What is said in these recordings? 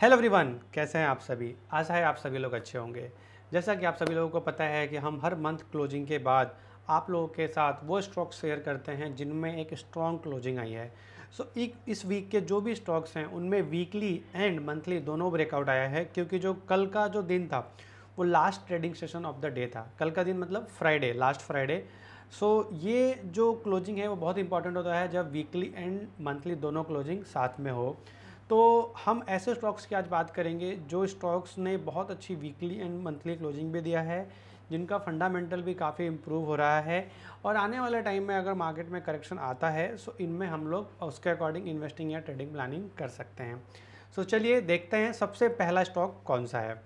hello everyone कैसे हैं आप सभी आशा है आप सभी लोग अच्छे होंगे जैसा कि आप सभी लोगों को पता है कि हम हर मंथ क्लोजिंग के बाद आप लोगों के साथ वो स्टॉक शेयर करते हैं जिनमें एक स्ट्रॉन्ग क्लोजिंग आई है सो so, एक इस वीक के जो भी स्टॉक्स हैं उनमें वीकली एंड मंथली दोनों ब्रेकआउट आया है क्योंकि जो कल का जो दिन था वो last trading session of the day था कल का दिन मतलब Friday last Friday so so, ये जो क्लोजिंग है वो बहुत इंपॉर्टेंट होता है जब वीकली एंड मंथली दोनों क्लोजिंग साथ में हो तो हम ऐसे स्टॉक्स की आज बात करेंगे जो स्टॉक्स ने बहुत अच्छी वीकली एंड मंथली क्लोजिंग भी दिया है जिनका फंडामेंटल भी काफ़ी इम्प्रूव हो रहा है और आने वाले टाइम में अगर मार्केट में करेक्शन आता है सो इनमें हम लोग उसके अकॉर्डिंग इन्वेस्टिंग या ट्रेडिंग प्लानिंग कर सकते हैं सो चलिए देखते हैं सबसे पहला स्टॉक कौन सा है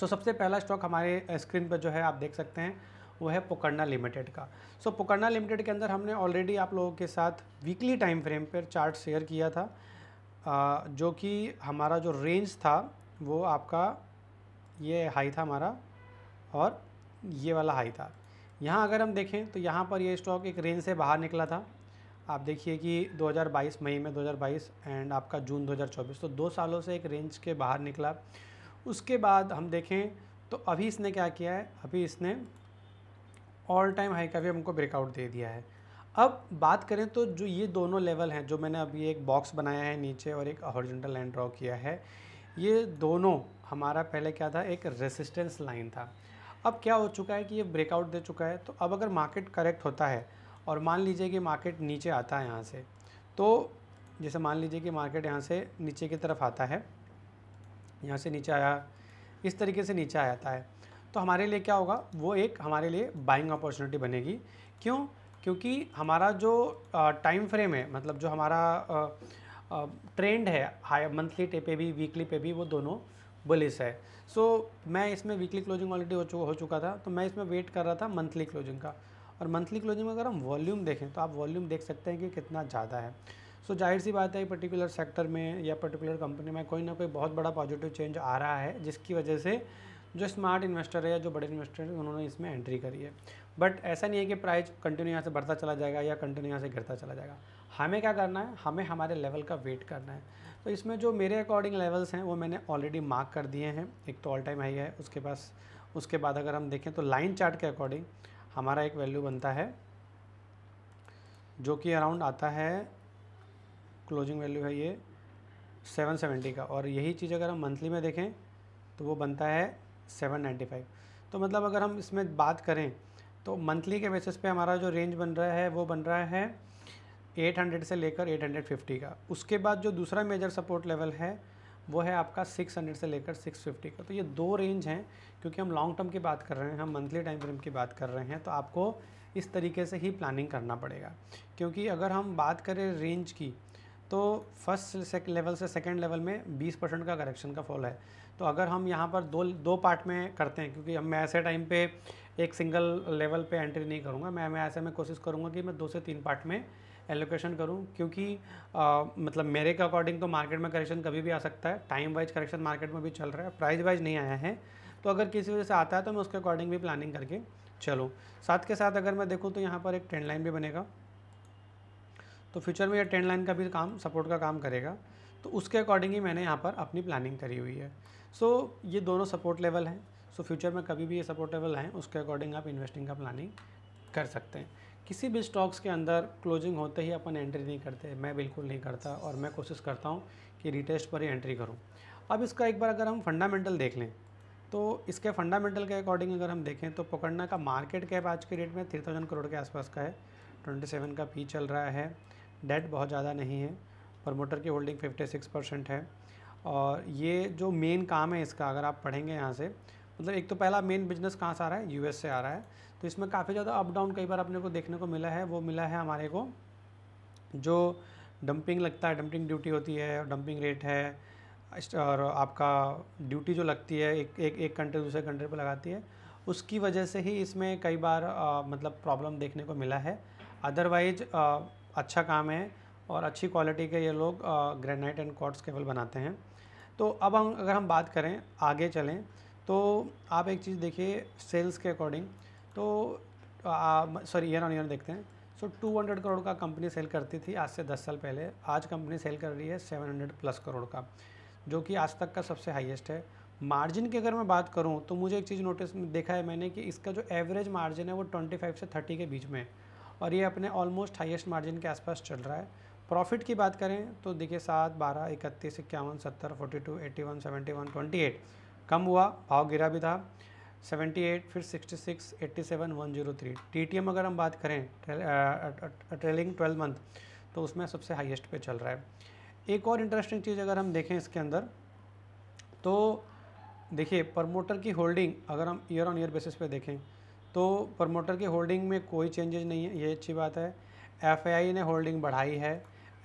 सो सबसे पहला स्टॉक हमारे स्क्रीन पर जो है आप देख सकते हैं वो है पोकरणा लिमिटेड का सो पोकरणा लिमिटेड के अंदर हमने ऑलरेडी आप लोगों के साथ वीकली टाइम फ्रेम पर चार्ट शेयर किया था जो कि हमारा जो रेंज था वो आपका ये हाई था हमारा और ये वाला हाई था यहाँ अगर हम देखें तो यहाँ पर ये स्टॉक एक रेंज से बाहर निकला था आप देखिए कि 2022 मई में 2022 एंड आपका जून 2024 तो दो सालों से एक रेंज के बाहर निकला उसके बाद हम देखें तो अभी इसने क्या किया है अभी इसने ऑल टाइम हाई का भी हमको ब्रेकआउट दे दिया है अब बात करें तो जो ये दोनों लेवल हैं जो मैंने अभी एक बॉक्स बनाया है नीचे और एक हॉरिजॉन्टल लाइन ड्रॉ किया है ये दोनों हमारा पहले क्या था एक रेसिस्टेंस लाइन था अब क्या हो चुका है कि ये ब्रेकआउट दे चुका है तो अब अगर मार्केट करेक्ट होता है और मान लीजिए कि मार्केट नीचे आता है यहाँ से तो जैसे मान लीजिए कि मार्केट यहाँ से नीचे की तरफ आता है यहाँ से नीचे आया इस तरीके से नीचे आ जाता है तो हमारे लिए क्या होगा वो एक हमारे लिए बाइंग अपॉर्चुनिटी बनेगी क्यों क्योंकि हमारा जो टाइम फ्रेम है मतलब जो हमारा ट्रेंड है हाई मंथली पे, पे भी वीकली पे भी वो दोनों बुलिस है सो so, मैं इसमें वीकली क्लोजिंग ऑलरेडी हो, चुका हो चुका था तो मैं इसमें वेट कर रहा था मंथली क्लोजिंग का और मंथली क्लोजिंग में अगर हम वॉल्यूम देखें तो आप वॉल्यूम देख सकते हैं कि कितना ज़्यादा है सो so, जाहिर सी बात है पर्टिकुलर सेक्टर में या पर्टिकुलर कंपनी में कोई ना कोई बहुत बड़ा पॉजिटिव चेंज आ रहा है जिसकी वजह से जो स्मार्ट इन्वेस्टर है या जो बड़े इन्वेस्टर हैं उन्होंने इसमें एंट्री करी है बट ऐसा नहीं है कि प्राइस कंटिन्यू यहाँ से बढ़ता चला जाएगा या कंटिन्यू यहाँ से गिरता चला जाएगा हमें क्या करना है हमें हमारे लेवल का वेट करना है तो इसमें जो मेरे अकॉर्डिंग लेवल्स हैं वो मैंने ऑलरेडी मार्क कर दिए हैं एक तो ऑल टाइम हाई है उसके पास उसके बाद अगर हम देखें तो लाइन चार्ट के अकॉर्डिंग हमारा एक वैल्यू बनता है जो कि अराउंड आता है क्लोजिंग वैल्यू है ये 770 का और यही चीज़ अगर हम मंथली में देखें तो वो बनता है 795 तो मतलब अगर हम इसमें बात करें तो मंथली के बेसिस पे हमारा जो रेंज बन रहा है वो बन रहा है 800 से लेकर 850 का उसके बाद जो दूसरा मेजर सपोर्ट लेवल है वो है आपका 600 से लेकर 650 का तो ये दो रेंज हैं क्योंकि हम लॉन्ग टर्म की बात कर रहे हैं हम मंथली टाइम फ्रेम की बात कर रहे हैं तो आपको इस तरीके से ही प्लानिंग करना पड़ेगा क्योंकि अगर हम बात करें रेंज की तो फर्स्ट लेवल से सेकेंड लेवल में 20 परसेंट का करेक्शन का फॉल है तो अगर हम यहाँ पर दो दो पार्ट में करते हैं क्योंकि हम ऐसे टाइम पे एक सिंगल लेवल पे एंट्री नहीं करूँगा मैं मैं ऐसे में कोशिश करूँगा कि मैं दो से तीन पार्ट में एलोकेशन करूँ क्योंकि आ, मतलब मेरे के अकॉर्डिंग तो मार्केट में करेक्शन कभी भी आ सकता है टाइम वाइज करेक्शन मार्केट में भी चल रहा है प्राइस वाइज नहीं आया है तो अगर किसी वजह से आता है तो मैं उसके अकॉर्डिंग भी प्लानिंग करके चलूँ साथ के साथ अगर मैं देखूँ तो यहाँ पर एक ट्रेंड लाइन भी बनेगा तो फ्यूचर में यह ट्रेंड लाइन का भी काम सपोर्ट का काम करेगा तो उसके अकॉर्डिंग ही मैंने यहाँ पर अपनी प्लानिंग करी हुई है सो so, ये दोनों सपोर्ट लेवल हैं सो फ्यूचर में कभी भी ये सपोर्टेबल हैं उसके अकॉर्डिंग आप इन्वेस्टिंग का प्लानिंग कर सकते हैं किसी भी स्टॉक्स के अंदर क्लोजिंग होते ही अपन एंट्री नहीं करते मैं बिल्कुल नहीं करता और मैं कोशिश करता हूँ कि रिटेस्ट पर ही एंट्री करूँ अब इसका एक बार अगर हम फंडामेंटल देख लें तो इसके फंडामेंटल के अकॉर्डिंग अगर हम देखें तो पकड़ना का मार्केट कैप आज के डेट में थ्री थाउजेंड करोड़ के आसपास का है ट्वेंटी सेवन का पी चल रहा है डेट बहुत ज़्यादा नहीं है प्रमोटर की होल्डिंग फिफ्टी सिक्स परसेंट है और ये जो मेन काम है इसका अगर आप पढ़ेंगे यहाँ से मतलब एक तो पहला मेन बिजनेस कहाँ से आ रहा है यूएस से आ रहा है तो इसमें काफ़ी ज़्यादा अप डाउन कई बार अपने को देखने को मिला है वो मिला है हमारे को जो डंपिंग लगता है डंपिंग ड्यूटी होती है डंपिंग रेट है और आपका ड्यूटी जो लगती है एक एक, एक कंट्री दूसरे कंट्री पर लगाती है उसकी वजह से ही इसमें कई बार आ, मतलब प्रॉब्लम देखने को मिला है अदरवाइज अच्छा काम है और अच्छी क्वालिटी के ये लोग ग्रेनाइट एंड कॉट्स केबल बनाते हैं तो अब हम अगर हम बात करें आगे चलें तो आप एक चीज़ देखिए सेल्स के अकॉर्डिंग तो सॉरी ईयर ऑन ईयर देखते हैं सो so, 200 करोड़ का कंपनी सेल करती थी आज से 10 साल पहले आज कंपनी सेल कर रही है 700 प्लस करोड़ का जो कि आज तक का सबसे हाईएस्ट है मार्जिन की अगर मैं बात करूं तो मुझे एक चीज़ नोटिस देखा है मैंने कि इसका जो एवरेज मार्जिन है वो 25 से 30 के बीच में है और ये अपने ऑलमोस्ट हाईएस्ट मार्जिन के आसपास चल रहा है प्रॉफिट की बात करें तो देखिए सात बारह इकतीस इक्यावन सत्तर forty two eighty one seventy one twenty eight कम हुआ भाव गिरा भी था 78 फिर 66 87 103 टीटीएम अगर हम बात करें ट्रेलिंग 12 मंथ तो उसमें सबसे हाईएस्ट पे चल रहा है एक और इंटरेस्टिंग चीज़ अगर हम देखें इसके अंदर तो देखिए प्रमोटर की होल्डिंग अगर हम ईयर ऑन ईयर बेसिस पे देखें तो प्रमोटर की होल्डिंग में कोई चेंजेज नहीं है ये अच्छी बात है एफ ने होल्डिंग बढ़ाई है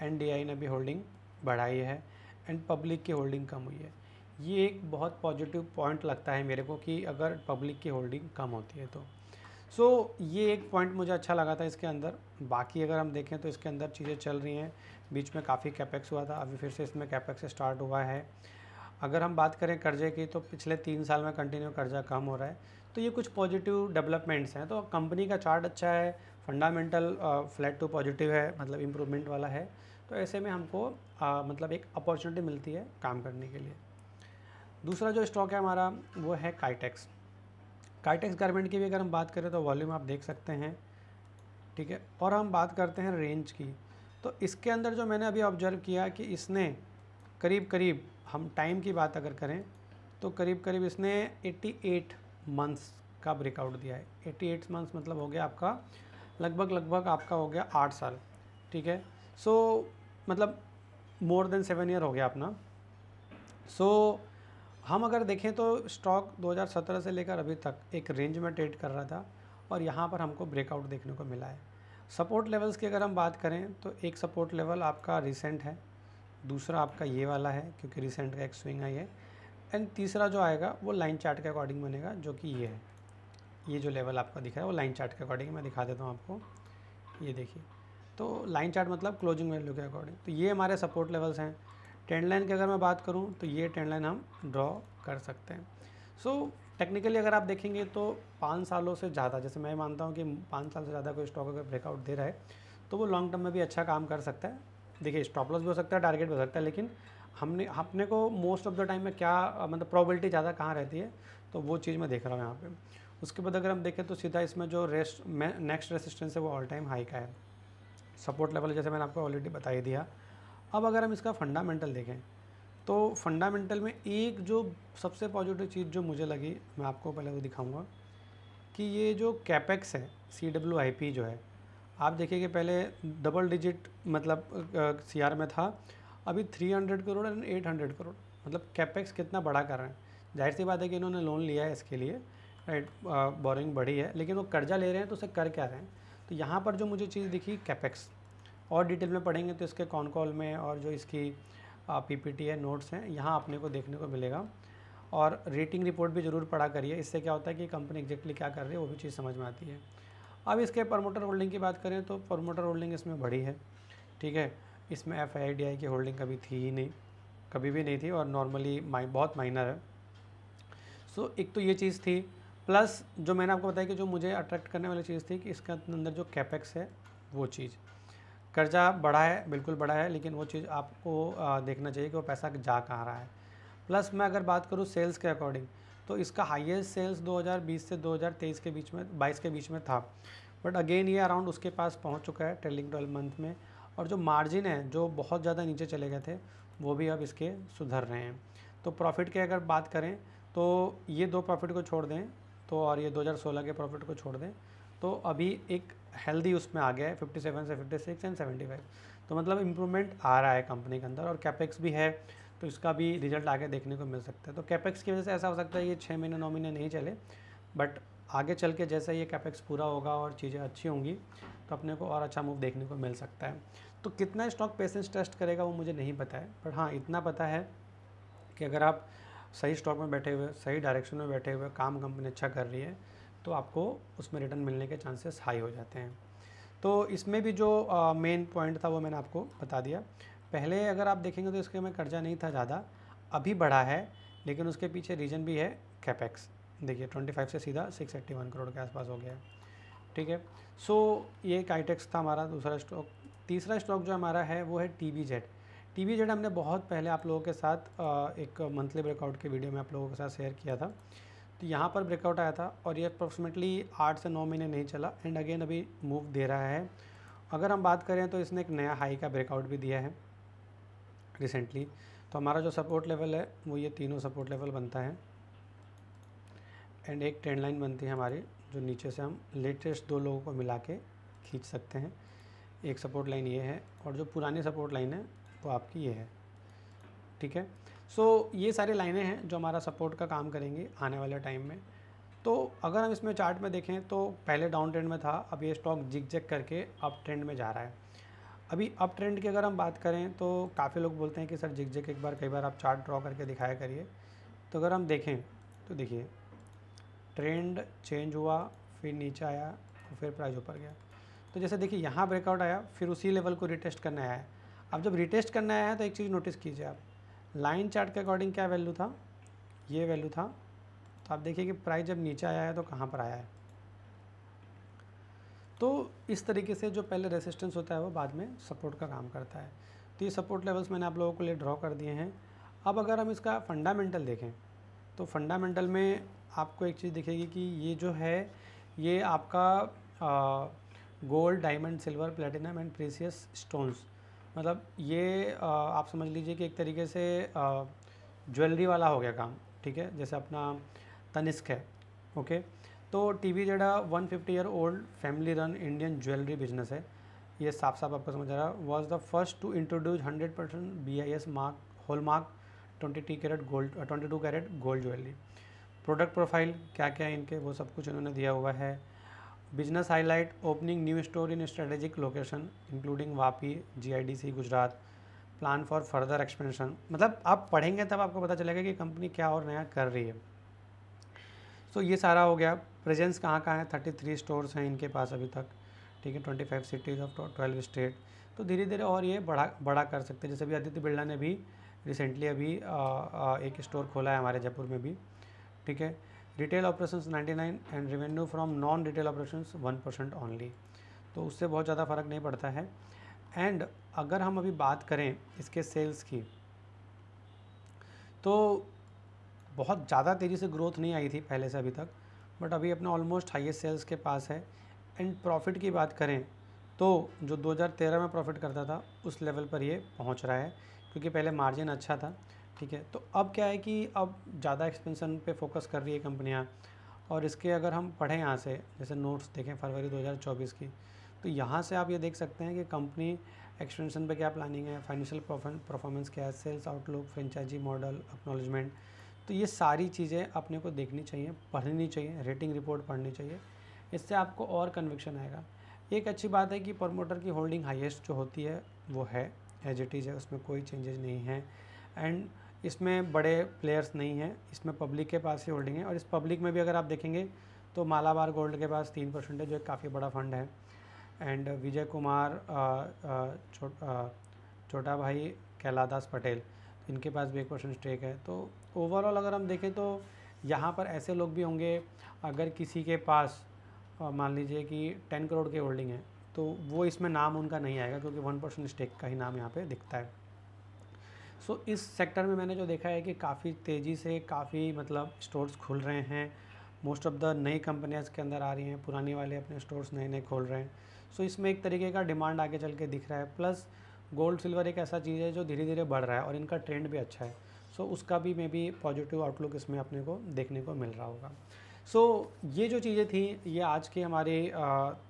एन ने भी होल्डिंग बढ़ाई है एंड पब्लिक की होल्डिंग कम हुई है ये एक बहुत पॉजिटिव पॉइंट लगता है मेरे को कि अगर पब्लिक की होल्डिंग कम होती है तो सो so, ये एक पॉइंट मुझे अच्छा लगा था इसके अंदर बाकी अगर हम देखें तो इसके अंदर चीज़ें चल रही हैं बीच में काफ़ी कैपेक्स हुआ था अभी फिर से इसमें कैपेक्स स्टार्ट हुआ है अगर हम बात करें कर्जे की तो पिछले तीन साल में कंटिन्यू कर्जा कम हो रहा है तो ये कुछ पॉजिटिव डेवलपमेंट्स हैं तो कंपनी का चार्ट अच्छा है फंडामेंटल फ्लैट टू पॉजिटिव है मतलब इम्प्रूवमेंट वाला है तो ऐसे में हमको आ, मतलब एक अपॉर्चुनिटी मिलती है काम करने के लिए दूसरा जो स्टॉक है हमारा वो है काइटेक्स काइटेक्स गारमेंट की भी अगर हम बात करें तो वॉल्यूम आप देख सकते हैं ठीक है और हम बात करते हैं रेंज की तो इसके अंदर जो मैंने अभी ऑब्जर्व किया कि इसने करीब करीब हम टाइम की बात अगर करें तो करीब करीब इसने 88 मंथ्स का ब्रेकआउट दिया है 88 मंथ्स मतलब हो गया आपका लगभग लगभग आपका हो गया आठ साल ठीक है सो so, मतलब मोर देन सेवन ईयर हो गया अपना सो so, हम अगर देखें तो स्टॉक 2017 से लेकर अभी तक एक रेंज में ट्रेड कर रहा था और यहाँ पर हमको ब्रेकआउट देखने को मिला है सपोर्ट लेवल्स की अगर हम बात करें तो एक सपोर्ट लेवल आपका रिसेंट है दूसरा आपका ये वाला है क्योंकि रिसेंट का एक स्विंग आई है एंड तीसरा जो आएगा वो लाइन चार्ट के अकॉर्डिंग बनेगा जो कि ये है ये जो लेवल आपका दिख रहा है वो लाइन चार्ट के अकॉर्डिंग मैं दिखा देता हूँ आपको ये देखिए तो लाइन चार्ट मतलब क्लोजिंग वैल्यू के अकॉर्डिंग तो ये हमारे सपोर्ट लेवल्स हैं ट्रेंड लाइन की अगर मैं बात करूँ तो ये ट्रेंड लाइन हम ड्रॉ कर सकते हैं सो so, टेक्निकली अगर आप देखेंगे तो पाँच सालों से ज़्यादा जैसे मैं मानता हूँ कि पाँच साल से ज़्यादा कोई स्टॉक अगर ब्रेकआउट दे रहा है तो वो लॉन्ग टर्म में भी अच्छा काम कर सकता है देखिए स्टॉप लॉस भी हो सकता है टारगेट भी हो सकता है लेकिन हमने अपने को मोस्ट ऑफ द टाइम में क्या मतलब प्रॉबिलिटी ज़्यादा कहाँ रहती है तो वो चीज़ मैं देख रहा हूँ यहाँ पे उसके बाद अगर हम देखें तो सीधा इसमें जो रेस्ट नेक्स्ट रेसिस्टेंस है वो ऑल टाइम हाई का है सपोर्ट लेवल जैसे मैंने आपको ऑलरेडी बता ही दिया अब अगर हम इसका फंडामेंटल देखें तो फंडामेंटल में एक जो सबसे पॉजिटिव चीज़ जो मुझे लगी मैं आपको पहले वो तो दिखाऊंगा कि ये जो कैपेक्स है सी डब्ल्यू आई पी जो है आप देखिए कि पहले डबल डिजिट मतलब सी आर में था अभी three hundred crore and eight hundred crore मतलब कैपेक्स कितना बड़ा कर रहे हैं जाहिर सी बात है कि इन्होंने लोन लिया है इसके लिए राइट बोरिंग बढ़ी है लेकिन वो कर्जा ले रहे हैं तो उसे कर क्या रहे हैं तो यहाँ पर जो मुझे चीज़ दिखी कैपेक्स और डिटेल में पढ़ेंगे तो इसके कॉन कॉल में और जो इसकी पीपीटी है नोट्स हैं यहाँ अपने को देखने को मिलेगा और रेटिंग रिपोर्ट भी ज़रूर पढ़ा करिए इससे क्या होता है कि कंपनी एग्जैक्टली क्या कर रही है वो भी चीज़ समझ में आती है अब इसके प्रमोटर होल्डिंग की बात करें तो प्रमोटर होल्डिंग इसमें बड़ी है ठीक है इसमें एफ आई डी आई की होल्डिंग कभी थी ही नहीं कभी भी नहीं थी और नॉर्मली माइ बहुत माइनर है सो एक तो ये चीज़ थी प्लस जो मैंने आपको बताया कि जो मुझे अट्रैक्ट करने वाली चीज़ थी कि इसके अंदर जो कैपेक्स है वो चीज़ कर्ज़ा बढ़ा है बिल्कुल बढ़ा है लेकिन वो चीज़ आपको देखना चाहिए कि वो पैसा जा कहाँ रहा है प्लस मैं अगर बात करूँ सेल्स के अकॉर्डिंग तो इसका हाईएस्ट सेल्स 2020 से 2023 के बीच में 22 के बीच में था बट अगेन ये अराउंड उसके पास पहुंच चुका है ट्रेलिंग ट्वेल्व मंथ में और जो मार्जिन है जो बहुत ज़्यादा नीचे चले गए थे वो भी अब इसके सुधर रहे हैं तो प्रॉफिट की अगर बात करें तो ये दो प्रॉफिट को छोड़ दें तो और ये 2016 के प्रॉफिट को छोड़ दें तो अभी एक हेल्दी उसमें आ गया है फिफ्टी सेवन से fifty six and seventy five तो मतलब इम्प्रूवमेंट आ रहा है कंपनी के अंदर और कैपेक्स भी है तो इसका भी रिजल्ट आगे देखने को मिल सकता है तो कैपेक्स की वजह से ऐसा हो सकता है ये छः महीने नौ महीने नहीं चले बट आगे चल के जैसा ये कैपेक्स पूरा होगा और चीज़ें अच्छी होंगी तो अपने को और अच्छा मूव देखने को मिल सकता है तो कितना स्टॉक पेशेंस टेस्ट करेगा वो मुझे नहीं पता है बट हाँ इतना पता है कि अगर आप सही स्टॉक में बैठे हुए सही डायरेक्शन में बैठे हुए काम कंपनी अच्छा कर रही है तो आपको उसमें रिटर्न मिलने के चांसेस हाई हो जाते हैं तो इसमें भी जो मेन पॉइंट था वो मैंने आपको बता दिया पहले अगर आप देखेंगे तो इसके में कर्जा नहीं था ज़्यादा अभी बढ़ा है लेकिन उसके पीछे रीज़न भी है कैपेक्स देखिए 25 से सीधा 681 करोड़ के आसपास हो गया है ठीक है सो ये एक आईटेक्स e था हमारा दूसरा स्टॉक तीसरा स्टॉक जो हमारा है वो है T V Z T V Z हमने बहुत पहले आप लोगों के साथ एक मंथली ब्रेकआउट के वीडियो में आप लोगों के साथ शेयर किया था तो यहाँ पर ब्रेकआउट आया था और ये अप्रोक्सीमेटली आठ से नौ महीने नहीं चला एंड अगेन अभी मूव दे रहा है अगर हम बात करें तो इसने एक नया हाई का ब्रेकआउट भी दिया है रिसेंटली तो हमारा जो सपोर्ट लेवल है वो ये तीनों सपोर्ट लेवल बनता है एंड एक ट्रेंड लाइन बनती है हमारी जो नीचे से हम लेटेस्ट दो लोगों को मिला के खींच सकते हैं एक सपोर्ट लाइन ये है और जो पुरानी सपोर्ट लाइन है वो आपकी ये है ठीक है सो so, ये सारी लाइनें हैं जो हमारा सपोर्ट का काम करेंगी आने वाले टाइम में तो अगर हम इसमें चार्ट में देखें तो पहले डाउन ट्रेंड में था अब ये स्टॉक जिक जक करके अप ट्रेंड में जा रहा है अभी अप ट्रेंड की अगर हम बात करें तो काफ़ी लोग बोलते हैं कि सर जिक जक एक बार कई बार आप चार्ट ड्रॉ करके दिखाया करिए तो अगर हम देखें तो देखिए ट्रेंड चेंज हुआ फिर नीचे आया और तो फिर प्राइस ऊपर गया तो जैसे देखिए यहाँ ब्रेकआउट आया फिर उसी लेवल को रिटेस्ट करने आया अब जब रिटेस्ट करने आया है तो एक चीज़ नोटिस कीजिए आप लाइन चार्ट के अकॉर्डिंग क्या वैल्यू था ये वैल्यू था तो आप देखिए कि प्राइस जब नीचे आया है तो कहाँ पर आया है तो इस तरीके से जो पहले रेसिस्टेंस होता है वो बाद में सपोर्ट का काम करता है तो ये सपोर्ट लेवल्स मैंने आप लोगों के लिए ड्रॉ कर दिए हैं अब अगर हम इसका फंडामेंटल देखें तो फंडामेंटल में आपको एक चीज़ दिखेगी कि ये जो है ये आपका gold diamond silver platinum and precious stones मतलब ये आप समझ लीजिए कि एक तरीके से ज्वेलरी वाला हो गया काम ठीक है जैसे अपना तनिस्क है ओके तो T V Z one fifty year old family run Indian jewellery business है ये साफ साफ आपको समझ आ रहा है was the first to introduce hundred percent B I S mark hallmark twenty टी carat gold twenty two carat gold jewellery product profile क्या क्या है इनके वो सब कुछ इन्होंने दिया हुआ है business highlight opening new store in strategic location including Vapi GIDC Gujarat plan for further expansion मतलब आप पढ़ेंगे तब आपको पता चलेगा कि कंपनी क्या और नया कर रही है सो so, ये सारा हो गया प्रेजेंस कहाँ कहाँ है थर्टी थ्री स्टोर्स हैं इनके पास अभी तक ठीक है twenty five cities of twelve state तो धीरे धीरे और ये बड़ा बड़ा कर सकते हैं जैसे अभी आदित्य बिरला ने भी रिसेंटली अभी आ, आ, एक स्टोर खोला है हमारे जयपुर में भी ठीक है retail operations 99 and revenue from non retail operations 1 percent only तो उससे बहुत ज़्यादा फ़र्क नहीं पड़ता है एंड अगर हम अभी बात करें इसके सेल्स की तो बहुत ज़्यादा तेज़ी से ग्रोथ नहीं आई थी पहले से अभी तक बट अभी अपना ऑलमोस्ट हाइएस्ट सेल्स के पास है एंड प्रॉफिट की बात करें तो जो 2013 में प्रॉफिट करता था उस लेवल पर ये पहुंच रहा है क्योंकि पहले मार्जिन अच्छा था ठीक है तो अब क्या है कि अब ज़्यादा एक्सपेंसन पे फोकस कर रही है कंपनियाँ और इसके अगर हम पढ़ें यहाँ से जैसे नोट्स देखें फरवरी 2024 की तो यहाँ से आप ये देख सकते हैं कि कंपनी एक्सपेंशन पे क्या प्लानिंग है फाइनेंशियल परफॉर्मेंस क्या है sales outlook franchisee model acknowledgement तो ये सारी चीज़ें अपने को देखनी चाहिए पढ़नी चाहिए रेटिंग रिपोर्ट पढ़नी चाहिए इससे आपको और कन्विक्शन आएगा एक अच्छी बात है कि प्रमोटर की होल्डिंग हाइएस्ट जो होती है वो है एज इट इज़ है उसमें कोई चेंजेज नहीं है एंड इसमें बड़े प्लेयर्स नहीं हैं इसमें पब्लिक के पास ही होल्डिंग है और इस पब्लिक में भी अगर आप देखेंगे तो मालाबार गोल्ड के पास तीन परसेंट है जो एक काफ़ी बड़ा फंड है एंड विजय कुमार छोटा चो, भाई कैलादास पटेल इनके पास भी एक परसेंट स्टेक है तो ओवरऑल अगर हम देखें तो यहाँ पर ऐसे लोग भी होंगे अगर किसी के पास मान लीजिए कि टेन करोड़ की होल्डिंग है तो वो इसमें नाम उनका नहीं आएगा क्योंकि वन परसेंट स्टेक का ही नाम यहाँ पर दिखता है सो so, इस सेक्टर में मैंने जो देखा है कि काफ़ी तेज़ी से काफ़ी मतलब स्टोर्स खुल रहे हैं मोस्ट ऑफ़ द नई कंपनियाँ के अंदर आ रही हैं पुराने वाले अपने स्टोर्स नए नए खोल रहे हैं सो so, इसमें एक तरीके का डिमांड आगे चल के दिख रहा है प्लस गोल्ड सिल्वर एक ऐसा चीज़ है जो धीरे धीरे बढ़ रहा है और इनका ट्रेंड भी अच्छा है सो so, उसका भी मे बी पॉजिटिव आउटलुक इसमें अपने को देखने को मिल रहा होगा सो so, ये जो चीज़ें थी ये आज के हमारे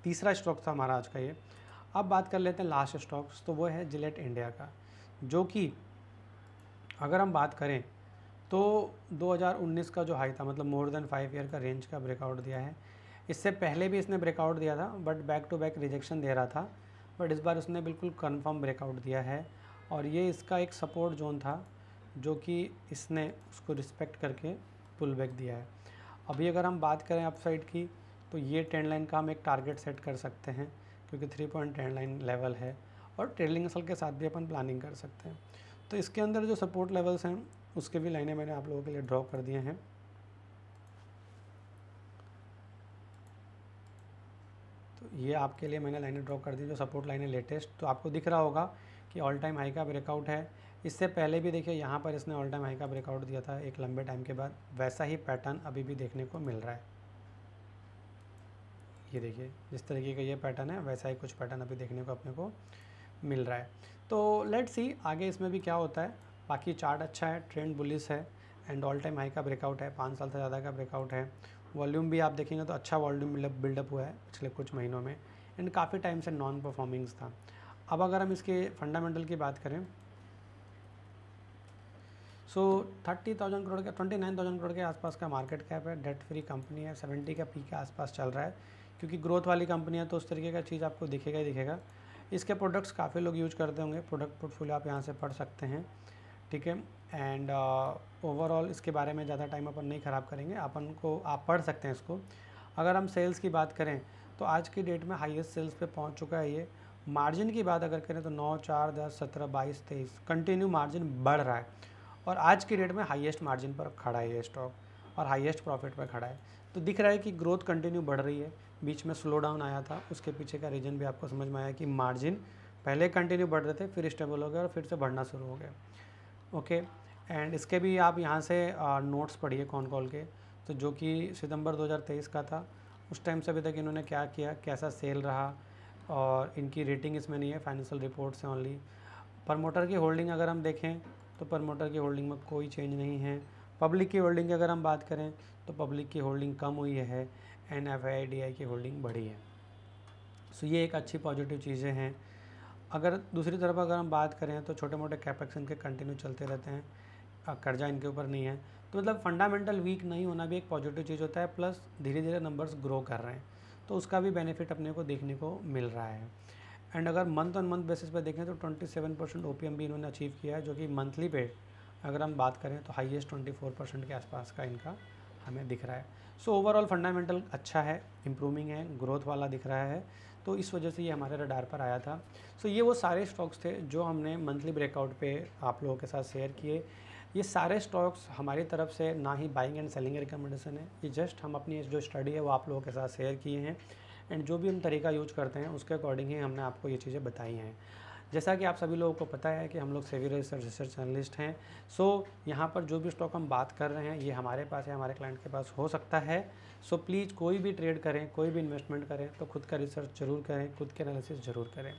तीसरा स्टॉक था हमारा आज का ये अब बात कर लेते हैं लास्ट स्टॉक्स तो वो है जिलेट इंडिया का जो कि अगर हम बात करें तो 2019 का जो हाई था मतलब मोर देन फाइव ईयर का रेंज का ब्रेकआउट दिया है इससे पहले भी इसने ब्रेकआउट दिया था but back to back rejection दे रहा था बट इस बार उसने बिल्कुल कन्फर्म ब्रेकआउट दिया है और ये इसका एक सपोर्ट जोन था जो कि इसने उसको रिस्पेक्ट करके पुल बैक दिया है अभी अगर हम बात करें अपसाइड की तो ये ट्रेंड लाइन का हम एक टारगेट सेट कर सकते हैं क्योंकि three point trend line level है और ट्रेडिंग असल के साथ भी अपन प्लानिंग कर सकते हैं तो इसके अंदर जो सपोर्ट लेवल्स हैं उसके भी लाइनें मैंने आप लोगों के लिए ड्रॉ कर दिए हैं तो ये आपके लिए मैंने लाइनें ड्रॉ कर दी जो सपोर्ट लाइनें लेटेस्ट तो आपको दिख रहा होगा कि ऑल टाइम हाई का ब्रेकआउट है इससे पहले भी देखिए यहाँ पर इसने ऑल टाइम हाई का ब्रेकआउट दिया था एक लंबे टाइम के बाद वैसा ही पैटर्न अभी भी देखने को मिल रहा है ये देखिए जिस तरीके का ये पैटर्न है वैसा ही कुछ पैटर्न अभी देखने को अपने को मिल रहा है तो लेट सी आगे इसमें भी क्या होता है बाकी चार्ट अच्छा है ट्रेंड बुलिस है एंड ऑल टाइम हाई का ब्रेकआउट है पाँच साल से ज़्यादा का ब्रेकआउट है वॉल्यूम भी आप देखेंगे तो अच्छा वॉल्यूम बिल्डअप हुआ है पिछले कुछ महीनों में एंड काफ़ी टाइम से नॉन परफॉर्मिंग्स था अब अगर हम इसके फंडामेंटल की बात करें सो थर्टी थाउजेंड करोड़ का ट्वेंटी नाइन थाउजेंड करोड़ के आसपास का मार्केट कैप है डेट फ्री कंपनी है सेवेंटी का पी के आसपास चल रहा है क्योंकि ग्रोथ वाली कंपनी है तो उस तरीके का चीज़ आपको दिखेगा ही दिखेगा इसके प्रोडक्ट्स काफ़ी लोग यूज करते होंगे प्रोडक्ट पोर्टफोलियो आप यहाँ से पढ़ सकते हैं ठीक है एंड ओवरऑल uh, इसके बारे में ज़्यादा टाइम अपन नहीं ख़राब करेंगे अपन को आप पढ़ सकते हैं इसको अगर हम सेल्स की बात करें तो आज की डेट में हाईएस्ट सेल्स पे पहुंच चुका है ये मार्जिन की बात अगर करें तो नौ चार दस सत्रह बाईस तेईस कंटिन्यू मार्जिन बढ़ रहा है और आज की डेट में हाईएस्ट मार्जिन पर खड़ा है ये स्टॉक और हाईएस्ट प्रॉफिट पर खड़ा है तो दिख रहा है कि ग्रोथ कंटिन्यू बढ़ रही है बीच में स्लो डाउन आया था उसके पीछे का रीज़न भी आपको समझ में आया कि मार्जिन पहले कंटिन्यू बढ़ रहे थे फिर स्टेबल हो गए और फिर से बढ़ना शुरू हो गया ओके एंड इसके भी आप यहाँ से नोट्स पढ़िए कॉन कॉल के तो जो कि सितंबर 2023 का था उस टाइम से अभी तक इन्होंने क्या किया कैसा सेल रहा और इनकी रेटिंग इसमें नहीं है फाइनेंशियल रिपोर्ट से ओनली प्रमोटर की होल्डिंग अगर हम देखें तो प्रमोटर की होल्डिंग में कोई चेंज नहीं है पब्लिक की होल्डिंग की अगर हम बात करें तो पब्लिक की होल्डिंग कम हुई है एन एफ की होल्डिंग बढ़ी है सो ये एक अच्छी पॉजिटिव चीज़ें हैं अगर दूसरी तरफ अगर हम बात करें तो छोटे मोटे कैपेक्स इनके कंटिन्यू चलते रहते हैं कर्जा इनके ऊपर नहीं है तो मतलब फंडामेंटल वीक नहीं होना भी एक पॉजिटिव चीज़ होता है प्लस धीरे धीरे नंबर्स ग्रो कर रहे हैं तो उसका भी बेनिफिट अपने को देखने को मिल रहा है एंड अगर मंथ ऑन मंथ बेसिस पर देखें तो 27 परसेंट ओ भी इन्होंने अचीव किया है जो कि मंथली पे अगर हम बात करें तो हाईएस्ट 24 परसेंट के आसपास का इनका हमें दिख रहा है सो ओवरऑल फंडामेंटल अच्छा है इम्प्रूविंग है ग्रोथ वाला दिख रहा है तो इस वजह से ये हमारे रडार पर आया था सो so, ये वो सारे स्टॉक्स थे जो हमने मंथली ब्रेकआउट पे आप लोगों के साथ शेयर किए ये सारे स्टॉक्स हमारी तरफ से ना ही बाइंग एंड सेलिंग रिकमेंडेशन है ये जस्ट हम अपनी जो स्टडी है वो आप लोगों के साथ शेयर किए हैं एंड जो भी हम तरीका यूज करते हैं उसके अकॉर्डिंग ही हमने आपको ये चीज़ें बताई हैं जैसा कि आप सभी लोगों को पता है कि हम लोग सेवी रजिस्टर रिसर्च एनलिस्ट हैं सो so, यहाँ पर जो भी स्टॉक हम बात कर रहे हैं ये हमारे पास या हमारे क्लाइंट के पास हो सकता है सो so, प्लीज़ कोई भी ट्रेड करें कोई भी इन्वेस्टमेंट करें तो खुद का रिसर्च जरूर करें खुद के एनालिसिस ज़रूर करें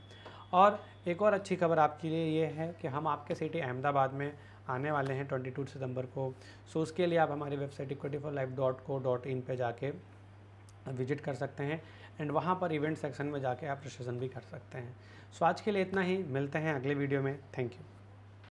और एक और अच्छी खबर आपके लिए ये है कि हम आपके सिटी अहमदाबाद में आने वाले हैं ट्वेंटी टू सितम्बर को सो so, उसके लिए आप हमारी website equity for life dot co dot in पर जाके विजिट कर सकते हैं एंड वहाँ पर इवेंट सेक्शन में जाके आप रजिस्ट्रेशन भी कर सकते हैं सो आज के लिए इतना ही मिलते हैं अगले वीडियो में थैंक यू